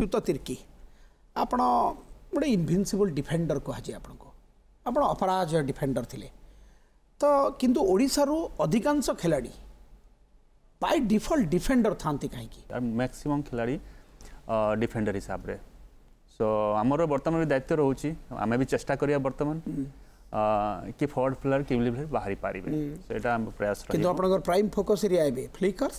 ସ୍ୟୁତ ତିର୍କୀ ଆପଣ ଗୋଟେ ଇନଭିନ୍ସିବଲ୍ ଡିଫେଣ୍ଡର୍ କୁହାଯାଏ ଆପଣଙ୍କୁ ଆପଣ ଅପରାଜୟ ଡିଫେଣ୍ଡର୍ ଥିଲେ ତ କିନ୍ତୁ ଓଡ଼ିଶାରୁ ଅଧିକାଂଶ ଖେଳାଳି ବାଇ ଡିଫଲ୍ଟ ଡିଫେଣ୍ଡର୍ ଥାନ୍ତି କାହିଁକି ମ୍ୟାକ୍ସିମମ୍ ଖେଳାଳି ଡିଫେଣ୍ଡର୍ ହିସାବରେ ସୋ ଆମର ବର୍ତ୍ତମାନ ବି ଦାୟିତ୍ୱ ରହୁଛି ଆମେ ବି ଚେଷ୍ଟା କରିବା ବର୍ତ୍ତମାନ କି ଫରୱାର୍ଡ଼ ପ୍ଲେୟାର୍ କି ପ୍ଲେୟାର୍ ବାହାରି ପାରିବେ ସେଇଟା ଆମ ପ୍ରୟାସ କିନ୍ତୁ ଆପଣଙ୍କର ପ୍ରାଇମ୍ ଫୋକସ୍ ଏରିଆ ଏବେ ଫ୍ଲିକର୍ସ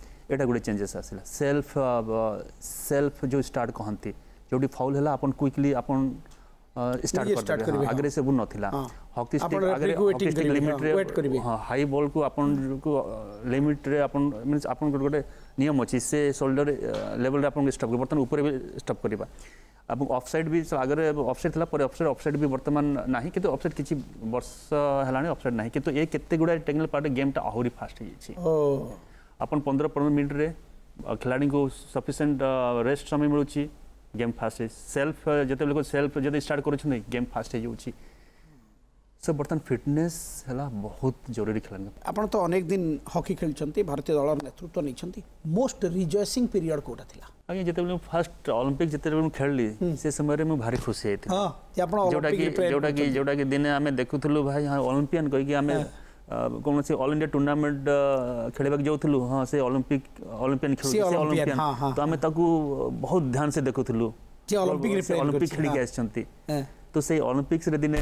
এটা গোটে চেঞ্জেস আসিলা সেলফ সেলফ যে স্টার্ট কহতি যেটি ফাউল হল আপন কুইকলি আপন স্টার্ট করবে আগে সে নথিলা হকি স্টিক আগে হকি স্টিক লিমিট রে হ্যাঁ হাই বল কু আপন কু লিমিট রে আপন মিন্স আপন গোটে নিয়ম আছে সে শোল্ডর লেভেল রে আপন স্টপ করবে বর্তমান উপরে স্টপ করিবা এবং অফসাইড বি আগে অফসাইড লা পরে অফসাইড অফসাইড বি বর্তমান নাহি কিন্তু অফসাইড কিছু বর্ষ হেলানি অফসাইড নাহি কিন্তু এ কেতে গুড়া টেকনিক্যাল পার্ট গেমটা আহুরি ফাস্ট হয়ে যাচ্ছে पंद्रह पंद्रह मिनिट्रे खिलाड़ी को सफिसीयंट रेस्ट समय मिलूँ गेम फास्ट सेल्फ जिते ଲୋକ सेल्फ ଯଦି स्टार्ट कर गेम फास्ट हो सर बर्तमान फिटनेस है बहुत जरूरी खेल आप तो अनेक दिन हकी खेल भारतीय दल नेतृत्व नहीं मोस्ट रिजयसिंग पीरियड कौटा था आज्ञा जिते फास्ट अलिम्पिक जिते खेली से समय में भारी खुशी जोटा कि जोटा कि दिन आम देखु भाई हाँ अलिम्पियान कहीकि कौन से ऑल इंडिया टूर्नामेंट खेल जाऊ हाँ से ओलंपिक ओलंपियन खेल ओलंपियन तो आम हाँ। बहुत ध्यान से देखु ओलंपिक खेल तो से ओलंपिक्स रे दिने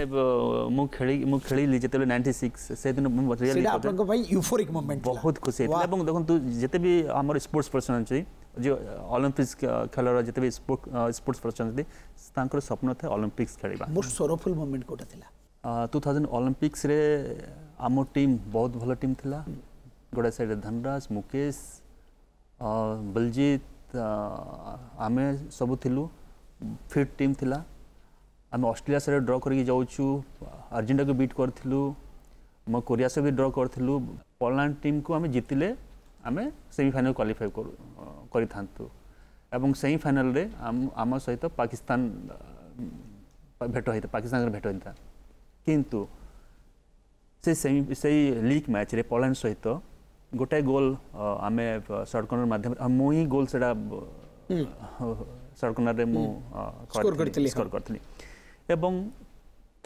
मु खेली मु खेली जते 96 से दिन मु रियली सेटा आपन भाई यूफोरिक मोमेंट बहुत खुशी एतले एवं देखन तू जते भी हमर स्पोर्ट्स पर्सन छै जे ओलंपिक्स खेलर जते भी स्पोर्ट्स पर्सन छै तांकर स्वप्न थे ओलंपिक्स खेलबा मोर सोरोफुल मोमेंट कोटा थिला 2000 ओलंपिक्स रे ଆମ ଟିମ୍ ବହୁତ ଭଲ ଟିମ୍ ଥିଲା ଗୋଟେ ସାଇଡ଼୍ରେ ଧନରାଜ ମୁକେଶ ବଲଜିତ ଆମେ ସବୁ ଥିଲୁ ଫିଟ୍ ଟିମ୍ ଥିଲା ଆମେ ଅଷ୍ଟ୍ରେଲିଆ ସହିତ ଡ୍ର କରିକି ଯାଉଛୁ ଆର୍ଜେଣ୍ଟିନାକୁ ବିଟ୍ କରିଥିଲୁ ଆମ କୋରିଆ ସହ ବି ଡ୍ର କରିଥିଲୁ ପୋଲାଣ୍ଡ ଟିମ୍କୁ ଆମେ ଜିତିଲେ ଆମେ ସେମିଫାଇନାଲ୍ କ୍ୱାଲିଫାଏ କରୁ କରିଥାନ୍ତୁ ଏବଂ ସେମିଫାଇନାଲ୍ରେ ଆମ ଆମ ସହିତ ପାକିସ୍ତାନ ଭେଟ ହୋଇଥାଏ ପାକିସ୍ତାନରେ ଭେଟ ହୋଇଥାଏ କିନ୍ତୁ ସେ ସେମି ସେଇ ଲିଗ୍ ମ୍ୟାଚ୍ରେ ପୋଲାଣ୍ଡ ସହିତ ଗୋଟାଏ ଗୋଲ୍ ଆମେ ସର୍ଟ କର୍ଣ୍ଣର ମାଧ୍ୟମରେ ମୁଁ ହିଁ ଗୋଲ୍ ସେଇଟା ସର୍ଟ କର୍ଣ୍ଣରରେ ମୁଁ ସ୍କୋର କରିଥିଲି ଏବଂ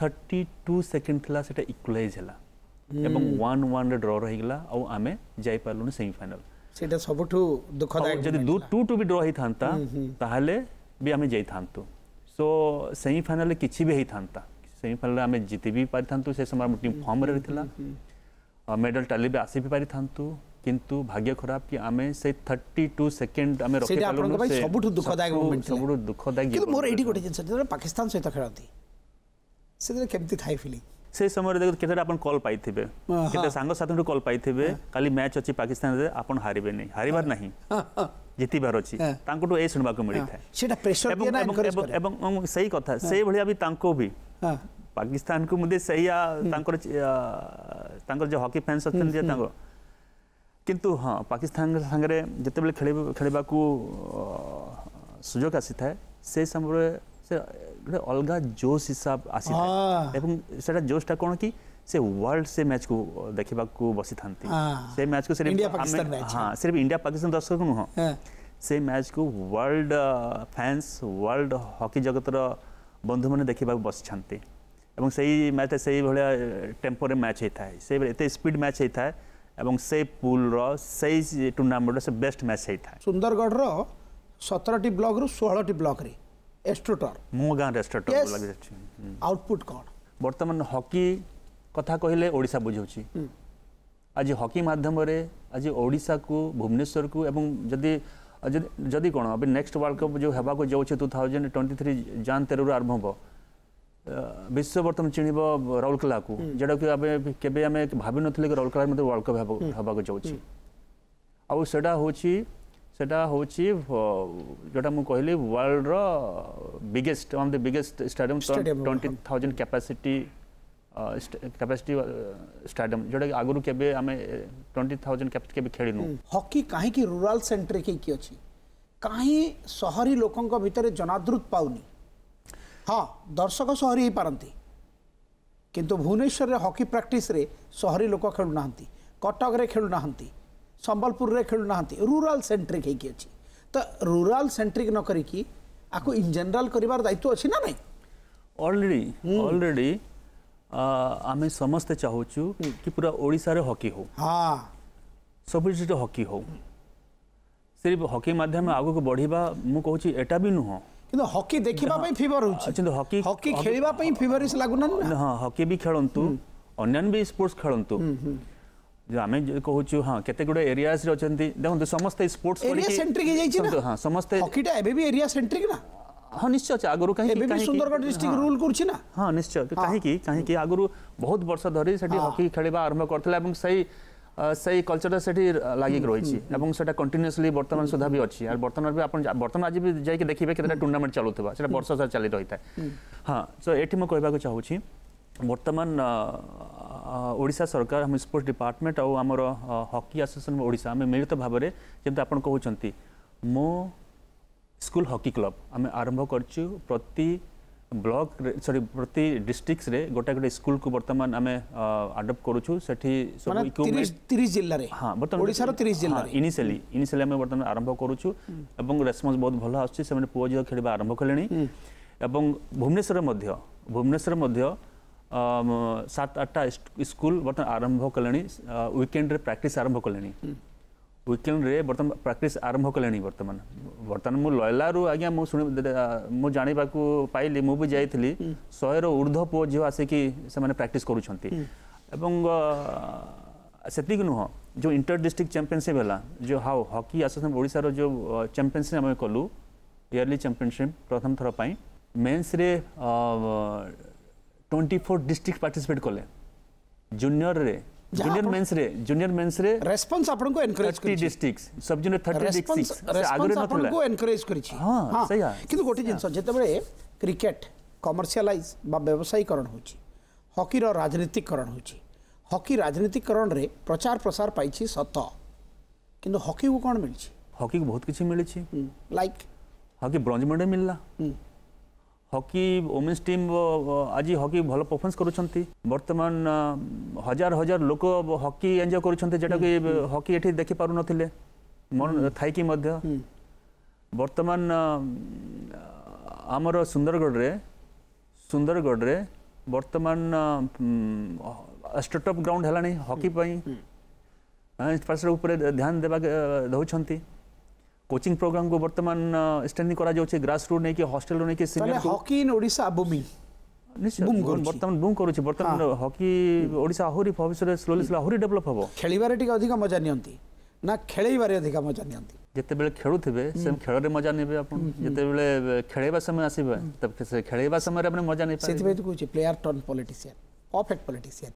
थर्टी टू सेकेंड थी से इक्वलाइज है वन वन ड्र रहीगला आम जापारू सेमिफाइनाल सबुठ दुखदायक टू टू भी ड्र होता भी आम जाइंतु सो सेमिफाइनाल किसी भी होता ସେମିଫାଇନାଲ୍ରେ ଆମେ ଜିତି ବି ପାରିଥାନ୍ତୁ ସେ ସମୟ ଆମ ଟିମ୍ ଫର୍ମରେ ରହିଥିଲା ମେଡାଲ୍ ଟାଲି ବି ଆସି ବି ପାରିଥାନ୍ତୁ କିନ୍ତୁ ଭାଗ୍ୟ ଖରାପ କି ଆମେ ସେ ଥର୍ଟି ଟୁ ସେକେଣ୍ଡ ଆମେ ସବୁଠୁ ଦୁଃଖଦାୟକ ସବୁଠୁ ଦୁଃଖଦାୟକ କିନ୍ତୁ ମୋର ଏଇଠି ଗୋଟେ ଜିନିଷ ଯେତେବେଳେ ପାକିସ୍ତାନ ସହିତ ଖେଳନ୍ତି ସେତେବେଳେ କେମିତି ଥାଏ ଫିଲିଂ ସେ ସମୟରେ ଦେଖନ୍ତୁ କେତେଟା ଆପଣ କଲ୍ ପାଇଥିବେ କେତେ ସାଙ୍ଗସାଥିଙ୍କଠୁ କଲ୍ ପାଇଥିବେ କାଲି ମ୍ୟାଚ୍ ଅଛି ପାକିସ୍ତାନରେ ଆପଣ ହାରିବେନି ହାରିବାର ନାହିଁ ଜିତିବାର ଅଛି ତାଙ୍କଠୁ ଏ ଶୁଣିବାକୁ ମିଳିଥାଏ ଏବଂ ସେଇ କଥା ସେଇଭଳିଆ ବି ତାଙ୍କୁ ବି हाँ। पाकिस्तान को मुझे सही आ, हम्म। जो हॉकी फैंस अच्छे हम्म, हम्म। किंतु हाँ पाकिस्तान सागर जिते बेले खेल खेल सुजोग आसी था से समय गोटे अलग जोश हिसाब आसी था जोशा कौन कि से वर्ल्ड से मैच को देखा बसी था मैच हाँ। को हाँ सिर्फ इंडिया पाकिस्तान दर्शक नुह हाँ। से मैच को वर्ल्ड फैंस वर्ल्ड हॉकी जगतर ବନ୍ଧୁମାନେ ଦେଖିବାକୁ ବସିଛନ୍ତି ଏବଂ ସେଇ ମ୍ୟାଚ୍ ସେଇଭଳିଆ ଟେମ୍ପୋରେ ମ୍ୟାଚ୍ ହେଇଥାଏ ସେଇ ଏତେ ସ୍ପିଡ୍ ମ୍ୟାଚ୍ ହେଇଥାଏ ଏବଂ ସେଇ ପୁଲ୍ର ସେଇ ଟୁର୍ଣ୍ଣାମେଣ୍ଟର ସେ ବେଷ୍ଟ ମ୍ୟାଚ୍ ହେଇଥାଏ ସୁନ୍ଦରଗଡ଼ର ସତରଟି ବ୍ଲକ୍ରୁ ଷୋହଳଟି ବ୍ଲକ୍ରେ ଏଷ୍ଟ୍ରୁଟର ମୋ ଗାଁରେ ଏଷ୍ଟ୍ରୁଟର ଆଉଟପୁଟ୍ କ'ଣ ବର୍ତ୍ତମାନ ହକି କଥା କହିଲେ ଓଡ଼ିଶା ବୁଝାଉଛି ଆଜି ହକି ମାଧ୍ୟମରେ ଆଜି ଓଡ଼ିଶାକୁ ଭୁବନେଶ୍ୱରକୁ ଏବଂ ଯଦି जदि कौन अभी नेक्स्ट वर्ल्ड कप जो होगा जाऊँ टू थाउजेंड ट्वेंटी थ्री जान तेरु आरंभ हम विश्व बर्तमान चिन्ह राउरकेला को हम्म। जोटा कि आम भाव नी राउरकेला वर्ल्ड कप हाँ जाटा हूँ सेटा हूँ जोटा मुझे कहली world biggest the biggest stadium twenty thousand capacity capacity stadium जोटा कि के ट्वेंटी थाउजेंड कैपासी के खेलू हकी कहीं रूराल सेन्ट्रिक हे कि कहीं सहरी लोकों भितर जनाद्रुत पाऊनी हाँ दर्शक सहरी हो पारती कि भुवनेश्वर हकी प्राक्टिस्रेरी लोक खेलुना कटक ना संबलपुर खेल ना रूराल सेन्ट्रिक हे तो रूराल सेन्ट्रिक न करी आपको इन जेनेल कर दायित्व अच्छी ना ना अलरेडी अलरेडी आम समस्त चाहू हम्म। कि पूरा ओडार हकी हो हाँ। सब हकी हो सिर्फ हकी मध्यम आग को बढ़िया मुझे एटा भी नुह किंतु हॉकी देखिबा पई फीवर होछ किंतु हॉकी ना हां हॉकी भी खेल हम्म। अन्यन भी स्पोर्ट्स खेलंतु हम्म, जे आमे जे कहउछु हां केते गुडा समस्त स्पोर्ट्स पड़ी एरिया समस्त हॉकीटा एरिया सेंट्रिक ना हाँ निश्चय आगुरी कहीं सुंदरगढ़ डिस्ट्रिक्ट रूल कर हाँ निश्चय कहीं हाँ। कहीं आगुरी बहुत वर्ष धरी से हकी खेल आरंभ कर सही कल्चर से लग रही कंटिन्यूसली बर्तमान सुधा भी अच्छी बर्तमान भी बर्तमान आज भी जाइए देखिए कितना टूर्णमेंट चलु था बर्ष सारा चली रही है हाँ तो ये मुझे कहवाक चाहूँ बर्तमान ओडा सरकार हम स्पोर्ट्स डिपार्टमेंट आम हकी आसोसीएसन ओडा मिलित भाव में मो ସ୍କୁଲ ହକି କ୍ଲବ୍ ଆମେ ଆରମ୍ଭ କରିଛୁ ପ୍ରତି ବ୍ଲକରେ ସରି ପ୍ରତି ଡିଷ୍ଟ୍ରିକ୍ଟରେ ଗୋଟେ ଗୋଟେ ସ୍କୁଲକୁ ବର୍ତ୍ତମାନ ଆମେ ଆଡପ୍ଟ କରୁଛୁ ସେଠି ତିରିଶ ଜିଲ୍ଲାରେ ହଁ ବର୍ତ୍ତମାନ ଓଡ଼ିଶାର ତିରିଶ ଜିଲ୍ଲା ଇନିସିଆଲି ଇନିସିଆଲି ଆମେ ବର୍ତ୍ତମାନ ଆରମ୍ଭ କରୁଛୁ ଏବଂ ରେସ୍ପନ୍ସ ବହୁତ ଭଲ ଆସୁଛି ସେମାନେ ପୁଅ ଝିଅ ଖେଳିବା ଆରମ୍ଭ କଲେଣି ଏବଂ ଭୁବନେଶ୍ୱରରେ ମଧ୍ୟ ଭୁବନେଶ୍ୱରରେ ମଧ୍ୟ ସାତ ଆଠଟା ସ୍କୁଲ ବର୍ତ୍ତମାନ ଆରମ୍ଭ କଲେଣି ୱିକେଣ୍ଡରେ ପ୍ରାକ୍ଟିସ୍ ଆରମ୍ଭ କଲେଣି विकेंड्रे बर्तन प्राक्ट आरंभ कले बर्तमान बर्तमान मुझ लयलारु आज्ञा मुझे मुझे जानवा को पाइली मुझे भी जाइली शहे ऊर्ध पु झी आसिक प्राक्ट कर नुह जो इंटर डिस्ट्रिक्ट चंपिशिप है जो हाउ हकी आसोसीएसार जो चंपिशिप आम कलु इयरली चंपिशिप प्रथम थरपाई men's twenty four district participate कले जूनियर जूनियर मेंस रे जूनियर मेंस रे रेस्पोंस आपन को एनकरेज करछि डिस्ट्रिक्ट सब जूनियर 30 डिस्ट्रिक्ट आपन को एनकरेज करछि हां सही है किंतु गोटी जिंस जते बेले क्रिकेट कमर्शियलाइज बा व्यवसायीकरण होछि हॉकी रो राजनीतिकरण होछि हॉकी राजनीतिकरण रे प्रचार प्रसार पाइछि सत किंतु हॉकी को कोन मिलछि हॉकी को बहुत किछि मिलछि लाइक हॉकी ब्रोंज मेडल मिलला হকি ওমেন্স টিম আজ হকি ভালো পরফরেন্স করছেন বর্তমান হাজার হাজার লোক হকি এনজয় করছেন যেটা কি হকি এটি দেখি পারু থাইকি মধ্য বর্তমান আমার সুন্দরগড়ে সুন্দরগড়ে বর্তমান স্টেটঅপ গ্রাউন্ড হলানি হকি পাই উপরে ধ্যান দেওয়া দৌঁচ কোচিং প্রোগ্রাম কো বর্তমান স্ট্রেন্থেন করা যাচ্ছে গ্রাস রুট নেকি হোস্টেল রু নেকি সিনিয়র হকি ইন ওড়িশা বুমি বর্তমান বুম করুছি বর্তমান হকি ওড়িশা আহুরি ভবিষ্যতে স্লোলি স্লো আহুরি ডেভেলপ হব খেলিবারে টিকে অধিক মজা নিয়ন্তি না খেলাইবারে অধিক মজা নিয়ন্তি যেতবে খেলুবে সে খেলরে মজা নেবে আপন যেতবে খেলাইবা সময় আসবে খেলাইবা সময় আপনি মজা নেই সেই তো কুচি player turn politician perfect politician